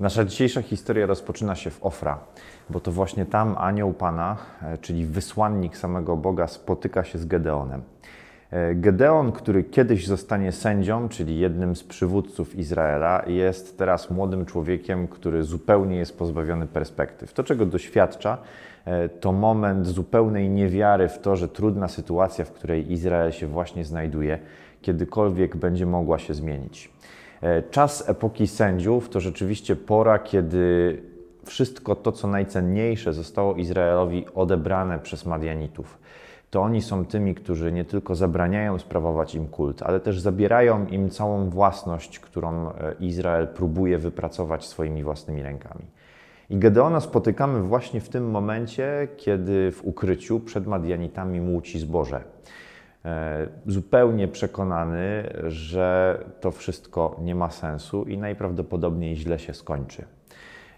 Nasza dzisiejsza historia rozpoczyna się w Ofra, bo to właśnie tam anioł Pana, e, czyli wysłannik samego Boga, spotyka się z Gedeonem. E, Gedeon, który kiedyś zostanie sędzią, czyli jednym z przywódców Izraela, jest teraz młodym człowiekiem, który zupełnie jest pozbawiony perspektyw. To, czego doświadcza, e, to moment zupełnej niewiary w to, że trudna sytuacja, w której Izrael się właśnie znajduje, kiedykolwiek będzie mogła się zmienić. E, czas epoki sędziów to rzeczywiście pora, kiedy wszystko to, co najcenniejsze zostało Izraelowi odebrane przez Madianitów. To oni są tymi, którzy nie tylko zabraniają sprawować im kult, ale też zabierają im całą własność, którą e, Izrael próbuje wypracować swoimi własnymi rękami. I Gedeona spotykamy właśnie w tym momencie, kiedy w ukryciu przed Madianitami młóci zboże. E, zupełnie przekonany, że to wszystko nie ma sensu i najprawdopodobniej źle się skończy.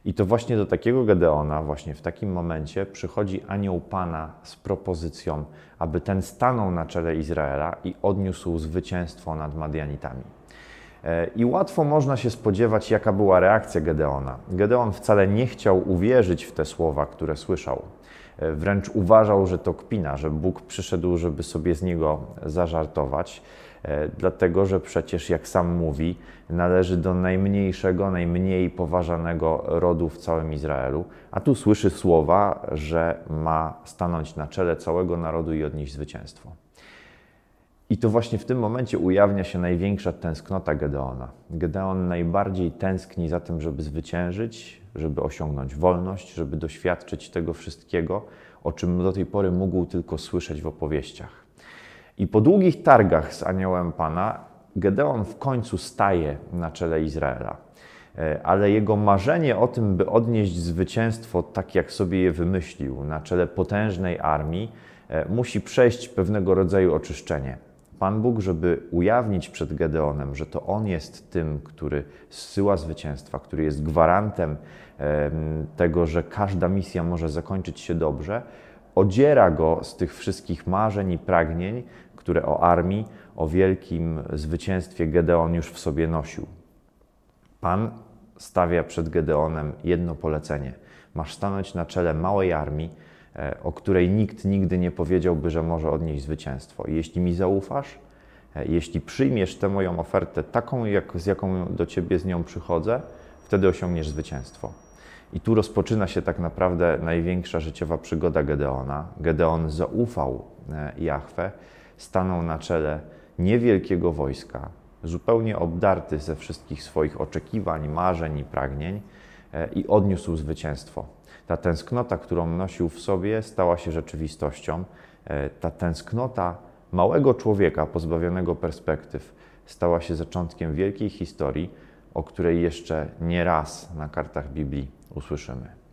I to właśnie do takiego Gedeona, właśnie w takim momencie, przychodzi anioł Pana z propozycją, aby ten stanął na czele Izraela i odniósł zwycięstwo nad Madianitami. E, I łatwo można się spodziewać, jaka była reakcja Gedeona. Gedeon wcale nie chciał uwierzyć w te słowa, które słyszał. E, wręcz uważał, że to kpina, że Bóg przyszedł, żeby sobie z niego zażartować, e, dlatego że przecież, jak sam mówi, należy do najmniejszego, najmniej poważanego rodu w całym Izraelu. A tu słyszy słowa, że ma stanąć na czele całego narodu i odnieść zwycięstwo. I to właśnie w tym momencie ujawnia się największa tęsknota Gedeona. Gedeon najbardziej tęskni za tym, żeby zwyciężyć, żeby osiągnąć wolność, żeby doświadczyć tego wszystkiego, o czym do tej pory mógł tylko słyszeć w opowieściach. I po długich targach z aniołem Pana, Gedeon w końcu staje na czele Izraela. E, ale jego marzenie o tym, by odnieść zwycięstwo tak, jak sobie je wymyślił, na czele potężnej armii, e, musi przejść pewnego rodzaju oczyszczenie. Pan Bóg, żeby ujawnić przed Gedeonem, że to on jest tym, który zsyła zwycięstwa, który jest gwarantem tego, że każda misja może zakończyć się dobrze, odziera go z tych wszystkich marzeń i pragnień, które o armii, o wielkim zwycięstwie Gedeon już w sobie nosił. Pan stawia przed Gedeonem jedno polecenie: masz stanąć na czele małej armii E, o której nikt nigdy nie powiedziałby, że może odnieść zwycięstwo. jeśli mi zaufasz, e, jeśli przyjmiesz tę moją ofertę taką, jak, z jaką do ciebie z nią przychodzę, wtedy osiągniesz zwycięstwo. I tu rozpoczyna się tak naprawdę największa życiowa przygoda Gedeona. Gedeon zaufał e, Jachwę, stanął na czele niewielkiego wojska, zupełnie obdarty ze wszystkich swoich oczekiwań, marzeń i pragnień. E, i odniósł zwycięstwo. Ta tęsknota, którą nosił w sobie, stała się rzeczywistością. E, ta tęsknota małego człowieka pozbawionego perspektyw stała się zaczątkiem wielkiej historii, o której jeszcze nie raz na kartach Biblii usłyszymy.